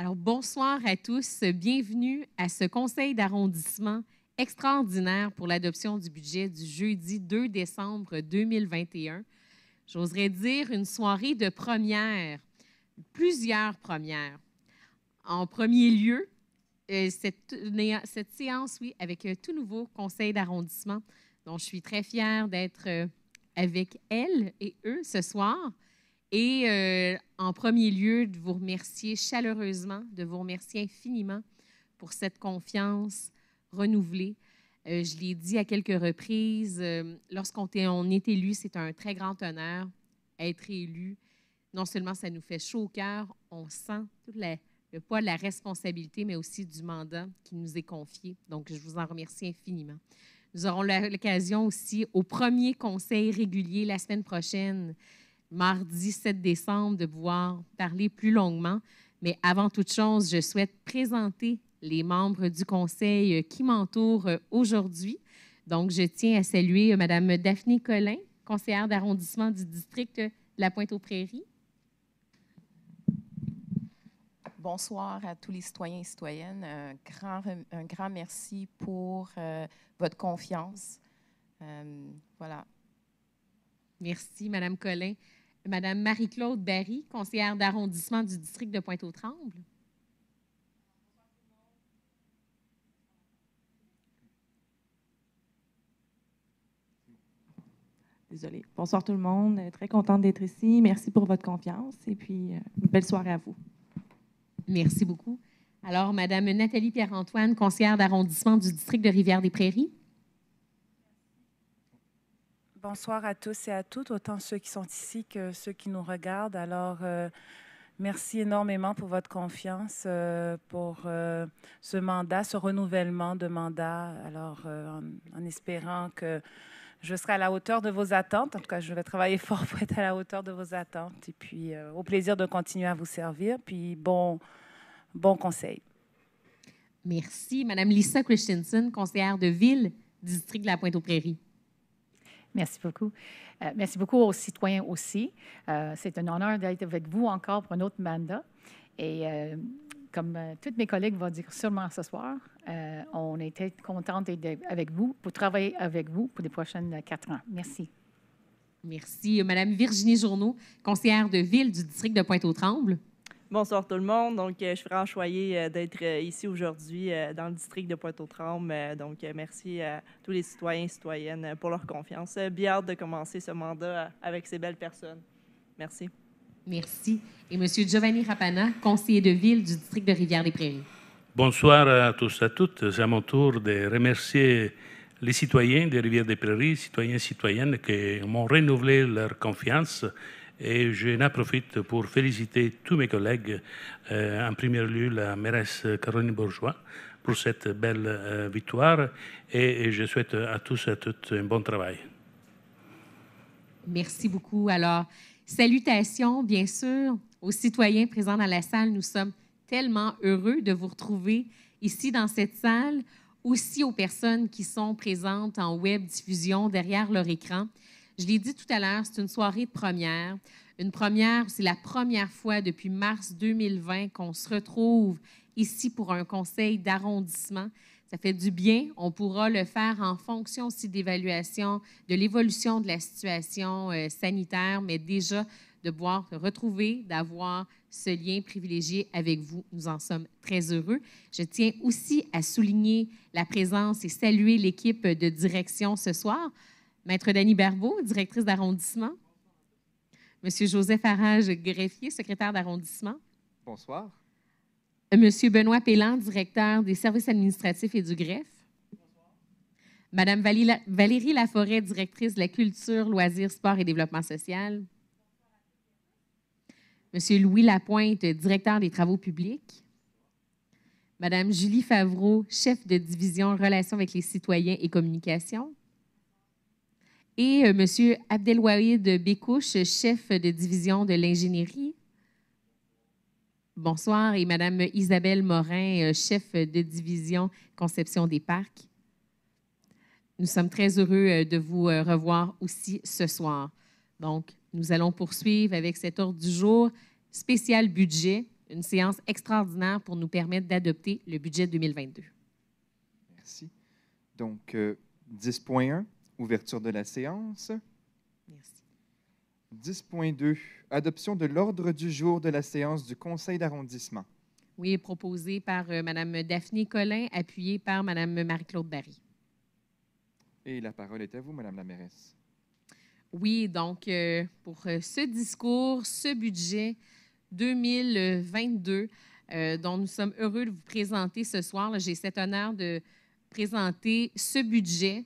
Alors, bonsoir à tous. Bienvenue à ce conseil d'arrondissement extraordinaire pour l'adoption du budget du jeudi 2 décembre 2021. J'oserais dire une soirée de première, plusieurs premières. En premier lieu, euh, cette, cette séance, oui, avec un tout nouveau conseil d'arrondissement dont je suis très fière d'être euh, avec elle et eux ce soir. Et euh, en premier lieu, de vous remercier chaleureusement, de vous remercier infiniment pour cette confiance renouvelée. Euh, je l'ai dit à quelques reprises, euh, lorsqu'on on est élu, c'est un très grand honneur. Être élu, non seulement ça nous fait chaud au cœur, on sent le poids de la responsabilité, mais aussi du mandat qui nous est confié. Donc, je vous en remercie infiniment. Nous aurons l'occasion aussi au premier conseil régulier la semaine prochaine mardi 7 décembre de pouvoir parler plus longuement. Mais avant toute chose, je souhaite présenter les membres du conseil euh, qui m'entourent euh, aujourd'hui. Donc, je tiens à saluer euh, Mme Daphné Collin, conseillère d'arrondissement du district de la Pointe-aux-Prairies. Bonsoir à tous les citoyens et citoyennes. Un grand, un grand merci pour votre confiance. voilà. Merci, Madame Collin. Madame Marie-Claude Barry, conseillère d'arrondissement du district de Pointe-aux-Trembles. Désolée. Bonsoir tout le monde. Très contente d'être ici. Merci pour votre confiance et puis euh, une belle soirée à vous. Merci beaucoup. Alors, Madame Nathalie Pierre-Antoine, conseillère d'arrondissement du district de Rivière-des-Prairies. Bonsoir à tous et à toutes, autant ceux qui sont ici que ceux qui nous regardent. Alors, euh, merci énormément pour votre confiance, euh, pour euh, ce mandat, ce renouvellement de mandat. Alors, en, espérant que je serai à la hauteur de vos attentes. En tout cas, je vais travailler fort pour être à la hauteur de vos attentes. Et puis, au plaisir de continuer à vous servir. Puis, bon, bon conseil. Merci, Madame Lisa Christensen, conseillère de ville, district de la Pointe-aux-Prairies. Merci beaucoup. Euh, merci beaucoup aux citoyens aussi. Euh, c'est un honneur d'être avec vous encore pour un autre mandat. Et euh, comme toutes mes collègues vont dire sûrement ce soir, on était contente d'être avec vous pour travailler avec vous pour les prochaines quatre ans. Merci. Merci, Madame Virginie Journeau, conseillère de ville du district de Pointe-aux-Trembles. Bonsoir tout le monde. Donc, euh, je suis vraiment euh, d'être euh, ici aujourd'hui dans le district de Pointe-aux-Trembles. Donc, merci à tous les citoyens et citoyennes pour leur confiance. Bien hâte de commencer ce mandat avec ces belles personnes. Merci. Merci. Et M. Giovanni Rapana, conseiller de ville du district de Rivière-des-Prairies. Bonsoir à tous et à toutes. C'est à mon tour de remercier les citoyens de Rivière-des-Prairies, citoyens et citoyennes qui m'ont renouvelé leur confiance et je profite pour féliciter tous mes collègues, euh, en premier lieu la mairesse Caroline Bourgeois, pour cette belle euh, victoire. Et, je souhaite à tous et à toutes un bon travail. Merci beaucoup. Alors, salutations, bien sûr, aux citoyens présents dans la salle. Nous sommes tellement heureux de vous retrouver ici dans cette salle, aussi aux personnes qui sont présentes en web diffusion derrière leur écran. Je l'ai dit tout à l'heure, c'est une soirée de première. Une première, c'est la première fois depuis mars 2020 qu'on se retrouve ici pour un conseil d'arrondissement. Ça fait du bien. On pourra le faire en fonction aussi d'évaluation de l'évolution de la situation euh, sanitaire, mais déjà de pouvoir se retrouver, d'avoir ce lien privilégié avec vous. Nous en sommes très heureux. Je tiens aussi à souligner la présence et saluer l'équipe de direction ce soir. Maître Dany Berbeau, directrice d'arrondissement. Monsieur Joseph Arage, greffier, secrétaire d'arrondissement. Bonsoir. Monsieur Benoît Pélan, directeur des services administratifs et du greffe. Bonsoir. Madame Valérie Laforêt, directrice de la culture, loisirs, sport et développement social. Monsieur Louis Lapointe, directeur des travaux publics. Madame Julie Favreau, chef de division Relations avec les citoyens et communications et euh, M. Abdelwahid Bécouche, chef de division de l'ingénierie. Bonsoir. Et Mme Isabelle Morin, euh, chef de division conception des parcs. Nous sommes très heureux euh, de vous revoir aussi ce soir. Donc, nous allons poursuivre avec cet ordre du jour spécial budget, une séance extraordinaire pour nous permettre d'adopter le budget 2022. Merci. Donc, 10.1, Ouverture de la séance. Merci. 10.2. Adoption de l'ordre du jour de la séance du Conseil d'arrondissement. Oui, proposé par euh, Madame Mme Daphné Collin, appuyée par Mme Marie-Claude Barry. Et la parole est à vous, Mme la mairesse. Oui, donc euh, pour euh, ce discours, ce budget 2022, dont nous sommes heureux de vous présenter ce soir, j'ai cet honneur de présenter ce budget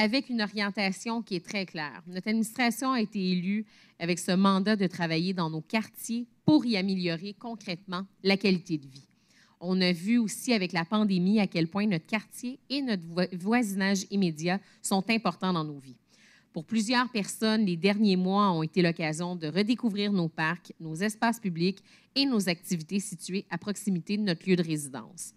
avec une orientation qui est très claire. Notre administration a été élue avec ce mandat de travailler dans nos quartiers pour y améliorer concrètement la qualité de vie. On a vu aussi avec la pandémie à quel point notre quartier et notre voisinage immédiat sont importants dans nos vies. Pour plusieurs personnes, les derniers mois ont été l'occasion de redécouvrir nos parcs, nos espaces publics et nos activités situées à proximité de notre lieu de résidence.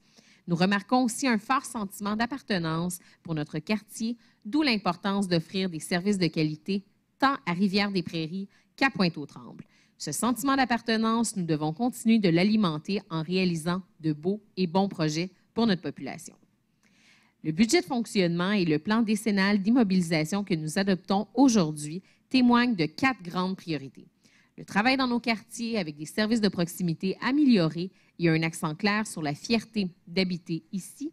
Nous remarquons aussi un fort sentiment d'appartenance pour notre quartier, d'où l'importance d'offrir des services de qualité tant à Rivière-des-Prairies qu'à Pointe-aux-Trembles. Ce sentiment d'appartenance, nous devons continuer de l'alimenter en réalisant de beaux et bons projets pour notre population. Le budget de fonctionnement et le plan décennal d'immobilisation que nous adoptons aujourd'hui témoignent de quatre grandes priorités. Le travail dans nos quartiers avec des services de proximité améliorés il y a un accent clair sur la fierté d'habiter ici,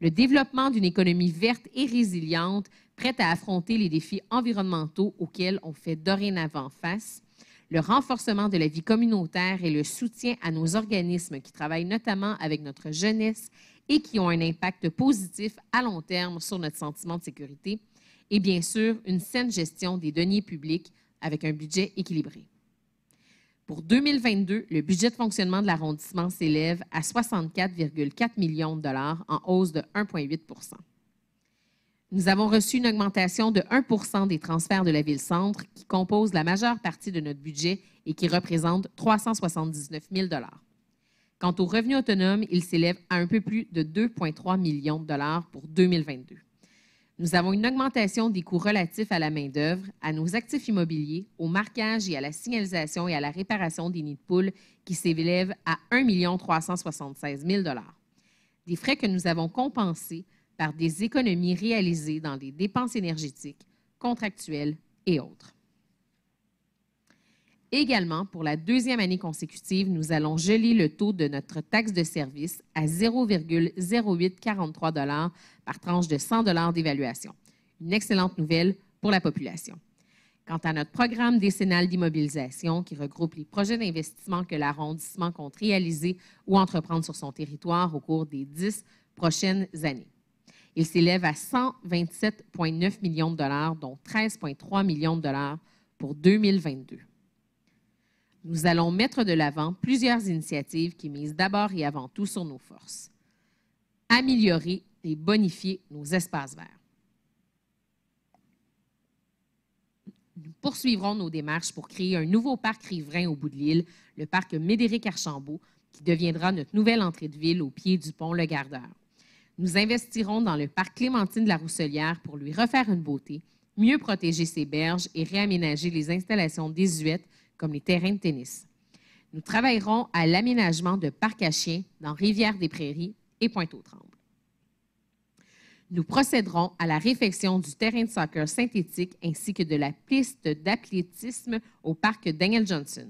le développement d'une économie verte et résiliente, prête à affronter les défis environnementaux auxquels on fait dorénavant face, le renforcement de la vie communautaire et le soutien à nos organismes qui travaillent notamment avec notre jeunesse et qui ont un impact positif à long terme sur notre sentiment de sécurité, et bien sûr une saine gestion des deniers publics avec un budget équilibré. Pour 2022, le budget de fonctionnement de l'arrondissement s'élève à 64,4 millions de dollars en hausse de 1,8 Nous avons reçu une augmentation de 1 des transferts de la ville-centre qui compose la majeure partie de notre budget et qui représente 379 000 dollars. Quant aux revenus autonomes, ils s'élèvent à un peu plus de 2,3 millions de dollars pour 2022. Nous avons une augmentation des coûts relatifs à la main-d'œuvre, à nos actifs immobiliers, au marquage et à la signalisation et à la réparation des nids de poules qui s'élèvent à 1 376 000 Des frais que nous avons compensés par des économies réalisées dans les dépenses énergétiques, contractuelles et autres. Également, pour la deuxième année consécutive, nous allons geler le taux de notre taxe de service à 0,0843 par tranche de 100 d'évaluation. Une excellente nouvelle pour la population. Quant à notre programme décennal d'immobilisation, qui regroupe les projets d'investissement que l'arrondissement compte réaliser ou entreprendre sur son territoire au cours des dix prochaines années. Il s'élève à 127,9 millions de dollars, dont 13,3 millions de dollars pour 2022. Nous allons mettre de l'avant plusieurs initiatives qui misent d'abord et avant tout sur nos forces améliorer et bonifier nos espaces verts. Nous poursuivrons nos démarches pour créer un nouveau parc riverain au bout de l'île, le parc Médéric-Archambault, qui deviendra notre nouvelle entrée de ville au pied du pont Le Gardeur. Nous investirons dans le parc Clémentine la Rousselière pour lui refaire une beauté, mieux protéger ses berges et réaménager les installations désuètes comme les terrains de tennis. Nous travaillerons à l'aménagement de parcs à chiens dans Rivière-des-Prairies Pointe-aux-Trembles. Nous procéderons à la réfection du terrain de soccer synthétique ainsi que de la piste d'athlétisme au parc Daniel Johnson.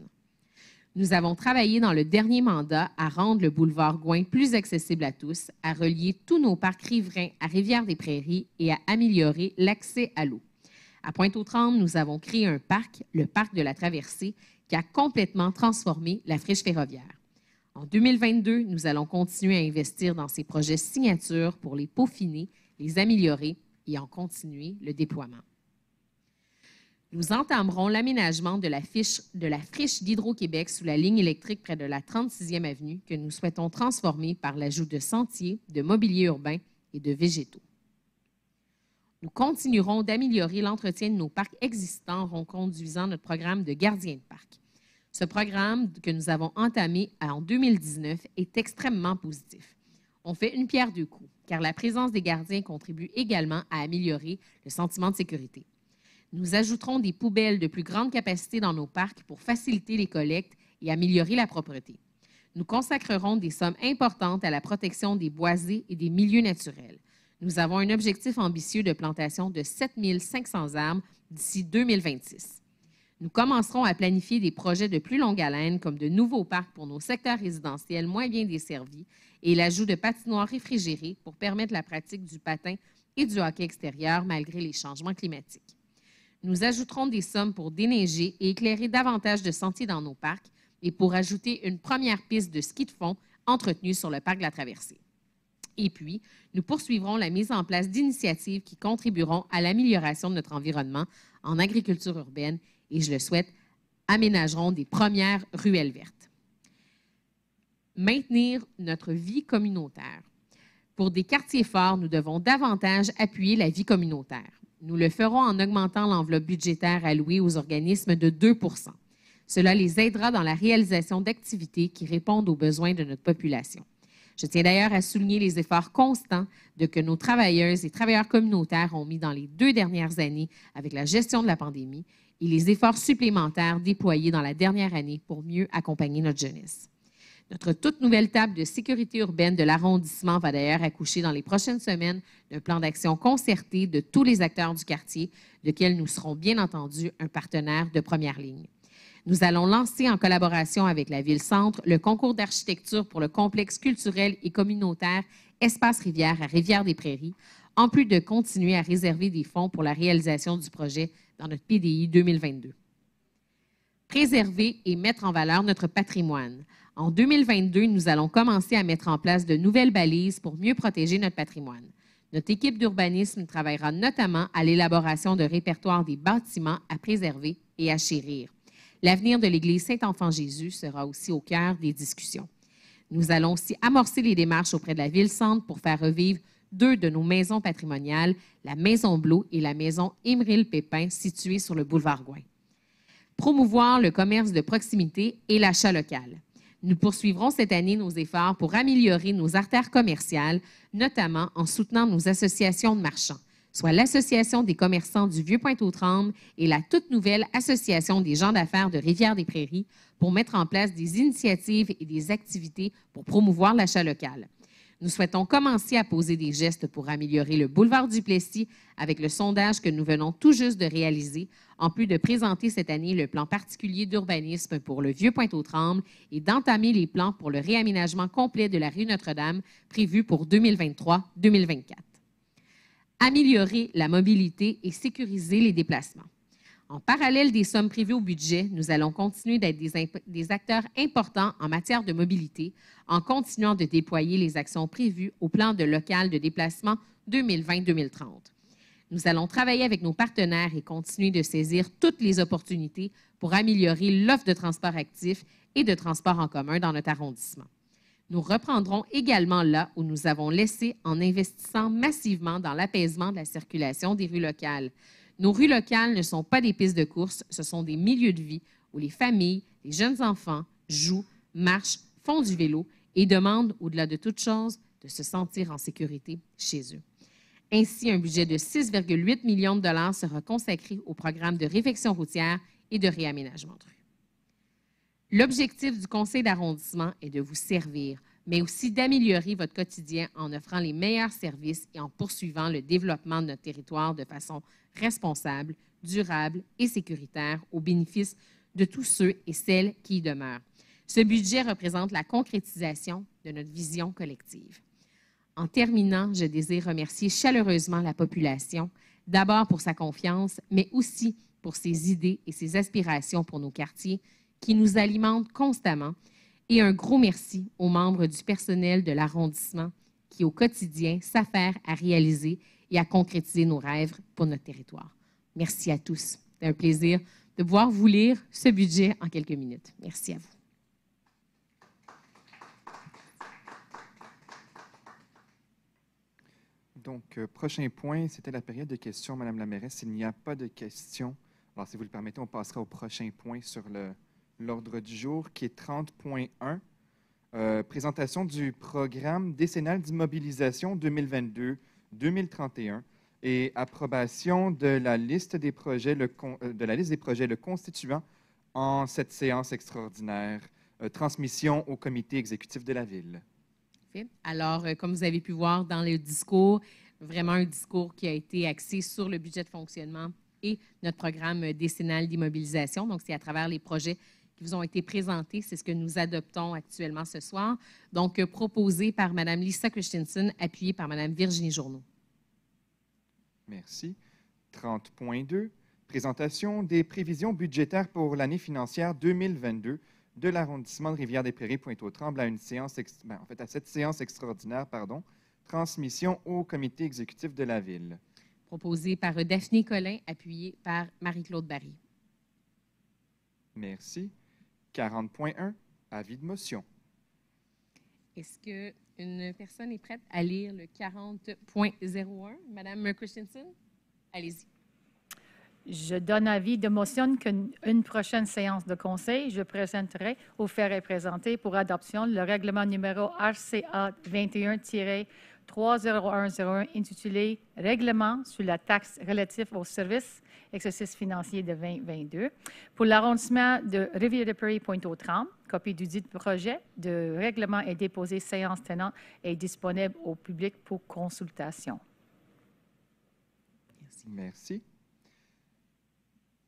Nous avons travaillé dans le dernier mandat à rendre le boulevard Gouin plus accessible à tous, à relier tous nos parcs riverains à Rivière-des-Prairies et à améliorer l'accès à l'eau. À Pointe-aux-Trembles, nous avons créé un parc, le parc de la Traversée, qui a complètement transformé la friche ferroviaire. En 2022, nous allons continuer à investir dans ces projets signatures pour les peaufiner, les améliorer et en continuer le déploiement. Nous entamerons l'aménagement de, la friche d'Hydro-Québec sous la ligne électrique près de la 36e avenue que nous souhaitons transformer par l'ajout de sentiers, de mobilier urbain et de végétaux. Nous continuerons d'améliorer l'entretien de nos parcs existants en conduisant notre programme de gardien de parc. Ce programme que nous avons entamé en 2019 est extrêmement positif. On fait une pierre deux coups, car la présence des gardiens contribue également à améliorer le sentiment de sécurité. Nous ajouterons des poubelles de plus grande capacité dans nos parcs pour faciliter les collectes et améliorer la propreté. Nous consacrerons des sommes importantes à la protection des boisés et des milieux naturels. Nous avons un objectif ambitieux de plantation de 7500 arbres d'ici 2026. Nous commencerons à planifier des projets de plus longue haleine, comme de nouveaux parcs pour nos secteurs résidentiels moins bien desservis et l'ajout de patinoires réfrigérées pour permettre la pratique du patin et du hockey extérieur malgré les changements climatiques. Nous ajouterons des sommes pour déneiger et éclairer davantage de sentiers dans nos parcs et pour ajouter une première piste de ski de fond entretenue sur le parc de la Traversée. Et puis, nous poursuivrons la mise en place d'initiatives qui contribueront à l'amélioration de notre environnement en agriculture urbaine et je le souhaite, aménageront des premières ruelles vertes. Maintenir notre vie communautaire. Pour des quartiers forts, nous devons davantage appuyer la vie communautaire. Nous le ferons en augmentant l'enveloppe budgétaire allouée aux organismes de 2 Cela les aidera dans la réalisation d'activités qui répondent aux besoins de notre population. Je tiens d'ailleurs à souligner les efforts constants de que nos travailleuses et travailleurs communautaires ont mis dans les deux dernières années avec la gestion de la pandémie et les efforts supplémentaires déployés dans la dernière année pour mieux accompagner notre jeunesse. Notre toute nouvelle table de sécurité urbaine de l'arrondissement va d'ailleurs accoucher dans les prochaines semaines d'un plan d'action concerté de tous les acteurs du quartier, lequel nous serons bien entendu un partenaire de première ligne. Nous allons lancer en collaboration avec la Ville-Centre le concours d'architecture pour le complexe culturel et communautaire Espace Rivière à Rivière-des-Prairies, en plus de continuer à réserver des fonds pour la réalisation du projet dans notre PDI 2022. Préserver et mettre en valeur notre patrimoine. En 2022, nous allons commencer à mettre en place de nouvelles balises pour mieux protéger notre patrimoine. Notre équipe d'urbanisme travaillera notamment à l'élaboration de répertoires des bâtiments à préserver et à chérir. L'avenir de l'Église Saint-Enfant-Jésus sera aussi au cœur des discussions. Nous allons aussi amorcer les démarches auprès de la Ville-Centre pour faire revivre deux de nos maisons patrimoniales, la Maison bleu et la Maison Émeril Pépin, situées sur le boulevard Gouin. Promouvoir le commerce de proximité et l'achat local. Nous poursuivrons cette année nos efforts pour améliorer nos artères commerciales, notamment en soutenant nos associations de marchands, soit l'Association des commerçants du Vieux-Pointe-aux-Trembles et la toute nouvelle Association des gens d'affaires de Rivière-des-Prairies pour mettre en place des initiatives et des activités pour promouvoir l'achat local. Nous souhaitons commencer à poser des gestes pour améliorer le boulevard du Plessis avec le sondage que nous venons tout juste de réaliser, en plus de présenter cette année le plan particulier d'urbanisme pour le vieux pointe aux trembles et d'entamer les plans pour le réaménagement complet de la rue Notre-Dame prévu pour 2023-2024. Améliorer la mobilité et sécuriser les déplacements. En parallèle des sommes prévues au budget, nous allons continuer d'être des, acteurs importants en matière de mobilité en continuant de déployer les actions prévues au plan de local de déplacement 2020-2030. Nous allons travailler avec nos partenaires et continuer de saisir toutes les opportunités pour améliorer l'offre de transport actif et de transport en commun dans notre arrondissement. Nous reprendrons également là où nous avons laissé en investissant massivement dans l'apaisement de la circulation des rues locales. Nos rues locales ne sont pas des pistes de course, ce sont des milieux de vie où les familles, les jeunes enfants jouent, marchent, font du vélo et demandent, au-delà de toute chose, de se sentir en sécurité chez eux. Ainsi, un budget de 6,8 millions de dollars sera consacré au programme de réfection routière et de réaménagement de rue. L'objectif du conseil d'arrondissement est de vous servir, mais aussi d'améliorer votre quotidien en offrant les meilleurs services et en poursuivant le développement de notre territoire de façon responsable, durable et sécuritaire au bénéfice de tous ceux et celles qui y demeurent. Ce budget représente la concrétisation de notre vision collective. En terminant, je désire remercier chaleureusement la population, d'abord pour sa confiance, mais aussi pour ses idées et ses aspirations pour nos quartiers, qui nous alimentent constamment et un gros merci aux membres du personnel de l'arrondissement qui, au quotidien, s'affairent à réaliser et à concrétiser nos rêves pour notre territoire. Merci à tous. C'est un plaisir de pouvoir vous lire ce budget en quelques minutes. Merci à vous. Donc, euh, prochain point, c'était la période de questions, Madame la mairesse. S'il n'y a pas de questions, alors si vous le permettez, on passera au prochain point sur le, l'ordre du jour qui est 30.1, euh, présentation du programme décennal d'immobilisation 2022-2031 et approbation de la liste des projets, le euh, de la liste des projets le constituant en cette séance extraordinaire. Euh, transmission au comité exécutif de la ville. Alors, comme vous avez pu voir dans le discours, vraiment un discours qui a été axé sur le budget de fonctionnement et notre programme décennal d'immobilisation. Donc, c'est à travers les projets qui vous ont été présentés. C'est ce que nous adoptons actuellement ce soir. Donc, euh, proposé par Mme Lisa Christensen, appuyé par Mme Virginie Journeau. Merci. 30.2. Présentation des prévisions budgétaires pour l'année financière 2022 de l'arrondissement de Rivière-des-Prairies-Pointe-aux-Trembles à une séance, ben, en fait, à cette séance extraordinaire, pardon, transmission au comité exécutif de la ville. Proposé par Daphné Collin, appuyé par Marie-Claude Barry. Merci. 40.1, avis de motion. Est-ce qu'une personne est prête à lire le 40.01? Madame Christensen, allez-y. Je donne avis de motion qu'une prochaine séance de conseil, je présenterai ou ferai présenter pour adoption le règlement numéro RCA 21 30101 intitulé Règlement sur la taxe relative aux services exercice financier de 2022 pour l'arrondissement de Rivière-de-Prairie-Pointe-aux-Trembles. Copie du dit projet de règlement est déposé séance tenante et disponible au public pour consultation. Merci.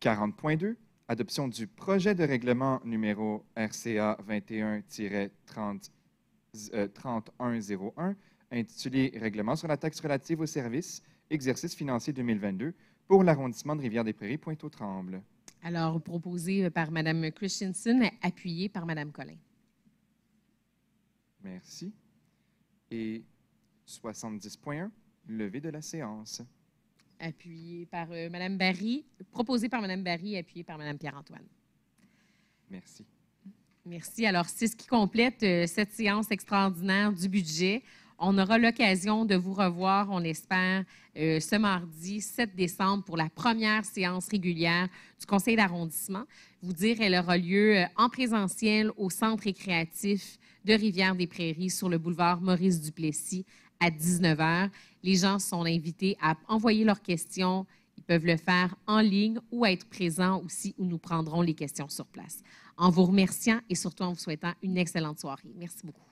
40.2. Adoption du projet de règlement numéro RCA 21 3101 intitulé Règlement sur la taxe relative aux services, exercice financier 2022 pour l'arrondissement de Rivière-des-Prairies, Pointe-aux-Trembles. Alors, proposé par Mme Christensen, appuyé par Mme Collin. Merci. Et 70.1, levée de la séance. Appuyé par euh, Mme Barry, proposé par Mme Barry, appuyé par Mme Pierre-Antoine. Merci. Merci. Alors, c'est ce qui complète euh, cette séance extraordinaire du budget. On aura l'occasion de vous revoir, on espère, euh, ce mardi 7 décembre pour la première séance régulière du Conseil d'arrondissement. Vous dire, elle aura lieu euh, en présentiel au Centre récréatif de Rivière-des-Prairies sur le boulevard Maurice-Duplessis à 19 h. Les gens sont invités à envoyer leurs questions. Ils peuvent le faire en ligne ou à être présents aussi où nous prendrons les questions sur place. En vous remerciant et surtout en vous souhaitant une excellente soirée. Merci beaucoup.